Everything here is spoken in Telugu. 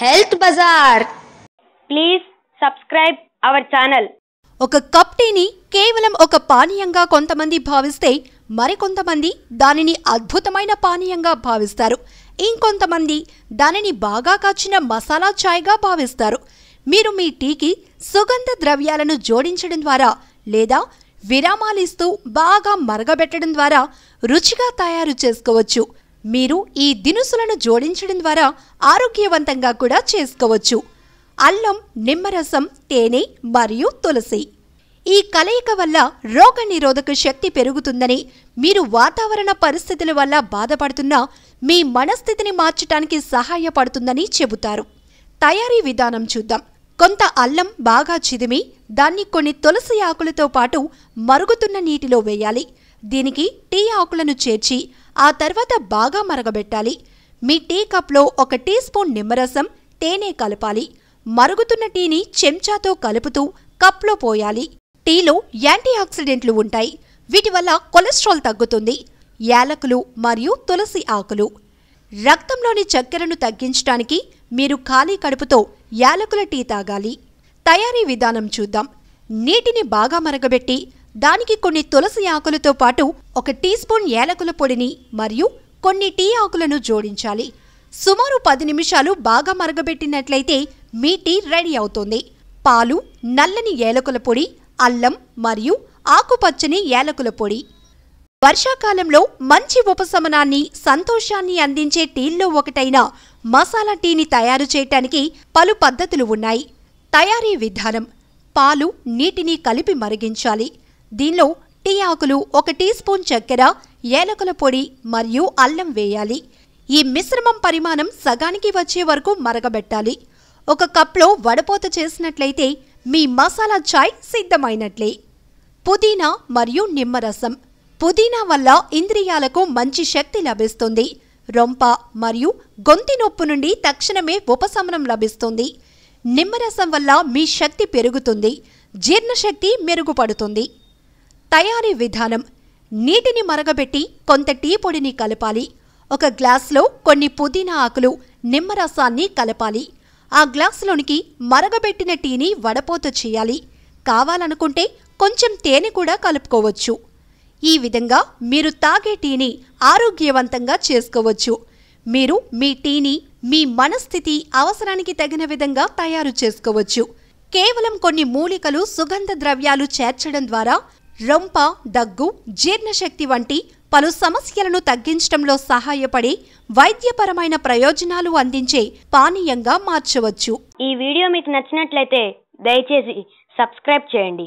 health bazaar please subscribe our channel ఒక కప్ టీని కేవలం ఒక పానీయంగా కొంతమంది భావిస్తే మరికొంతమంది దానిని అద్భుతమైన పానీయంగా భావిస్తారు ఇంకొంతమంది దానిని బాగా కాచిన మసాలా ఛాయ్గా భావిస్తారు మీరు మీ టీకి సుగంధ ద్రవ్యాలను జోడించడం ద్వారా లేదా విరామాలిస్తూ బాగా మరగబెట్టడం ద్వారా రుచిగా తయారు చేసుకోవచ్చు మీరు ఈ దినుసులను జోడించడం ద్వారా ఆరోగ్యవంతంగా కూడా చేసుకోవచ్చు అల్లం నిమ్మరసం తేనె మరియు తులసి ఈ కలయిక వల్ల రోగ నిరోధక శక్తి పెరుగుతుందని మీరు వాతావరణ పరిస్థితుల వల్ల బాధపడుతున్నా మీ మనస్థితిని మార్చటానికి సహాయపడుతుందని చెబుతారు తయారీ విధానం చూద్దాం కొంత అల్లం బాగా చిదిమి దాన్ని కొన్ని తులసి ఆకులతో పాటు మరుగుతున్న నీటిలో వేయాలి దీనికి టీ ఆకులను చేర్చి ఆ తర్వాత బాగా మరగబెట్టాలి మీ టీ కప్లో ఒక టీ స్పూన్ నిమ్మరసం తేనె కలపాలి మరుగుతున్న టీని చెంచాతో కలుపుతూ కప్లో పోయాలి టీలో యాంటీ ఆక్సిడెంట్లు ఉంటాయి వీటి వల్ల కొలెస్ట్రాల్ తగ్గుతుంది యాలకులు మరియు తులసి ఆకులు రక్తంలోని చక్కెరను తగ్గించడానికి మీరు ఖాళీ కడుపుతో యాలకుల టీ తాగాలి తయారీ విధానం చూద్దాం నీటిని బాగా మరగబెట్టి దానికి కొన్ని తులసి ఆకులతో పాటు ఒక టీ స్పూన్ ఏలకుల పొడిని మరియు కొన్ని టీ ఆకులను జోడించాలి సుమారు పది నిమిషాలు బాగా మరగబెట్టినట్లయితే మీ టీ రెడీ అవుతుంది పాలు నల్లని ఏలకుల పొడి అల్లం మరియు ఆకుపచ్చని ఏలకుల పొడి వర్షాకాలంలో మంచి ఉపశమనాన్ని సంతోషాన్ని అందించే టీల్లో ఒకటైన మసాలా టీని తయారు చేయటానికి పలు పద్ధతులు ఉన్నాయి తయారీ విధానం పాలు నీటిని కలిపి మరిగించాలి దీనిలో టీ ఆకులు ఒక టీ స్పూన్ చక్కెర ఏలకుల పొడి మరియు అల్లం వేయాలి ఈ మిశ్రమం పరిమాణం సగానికి వచ్చే వరకు మరగబెట్టాలి ఒక కప్లో వడపోత చేసినట్లయితే మీ మసాలా చాయ్ సిద్ధమైనట్లే పుదీనా మరియు నిమ్మరసం పుదీనా వల్ల ఇంద్రియాలకు మంచి శక్తి లభిస్తుంది రొంప మరియు గొంతి నొప్పు నుండి తక్షణమే ఉపశమనం లభిస్తుంది నిమ్మరసం వల్ల మీ శక్తి పెరుగుతుంది జీర్ణశక్తి మెరుగుపడుతుంది తయారీ విధానం నీటిని మరగబెట్టి కొంత టీ పొడిని కలపాలి ఒక గ్లాస్లో కొన్ని పుదీనా ఆకులు నిమ్మరసాన్ని కలపాలి ఆ గ్లాసులోనికి మరగబెట్టిన టీని వడపోత చేయాలి కావాలనుకుంటే కొంచెం తేనె కూడా కలుపుకోవచ్చు ఈ విధంగా మీరు తాగే టీని ఆరోగ్యవంతంగా చేసుకోవచ్చు మీరు మీ టీని మీ మనస్థితి అవసరానికి తగిన విధంగా తయారు చేసుకోవచ్చు కేవలం కొన్ని మూలికలు సుగంధ ద్రవ్యాలు చేర్చడం ద్వారా రొంప దగ్గు జీర్ణశక్తి వంటి పలు సమస్యలను తగ్గించడంలో సహాయపడే వైద్యపరమైన ప్రయోజనాలు అందించే పానీయంగా మార్చవచ్చు ఈ వీడియో మీకు నచ్చినట్లయితే దయచేసి సబ్స్క్రైబ్ చేయండి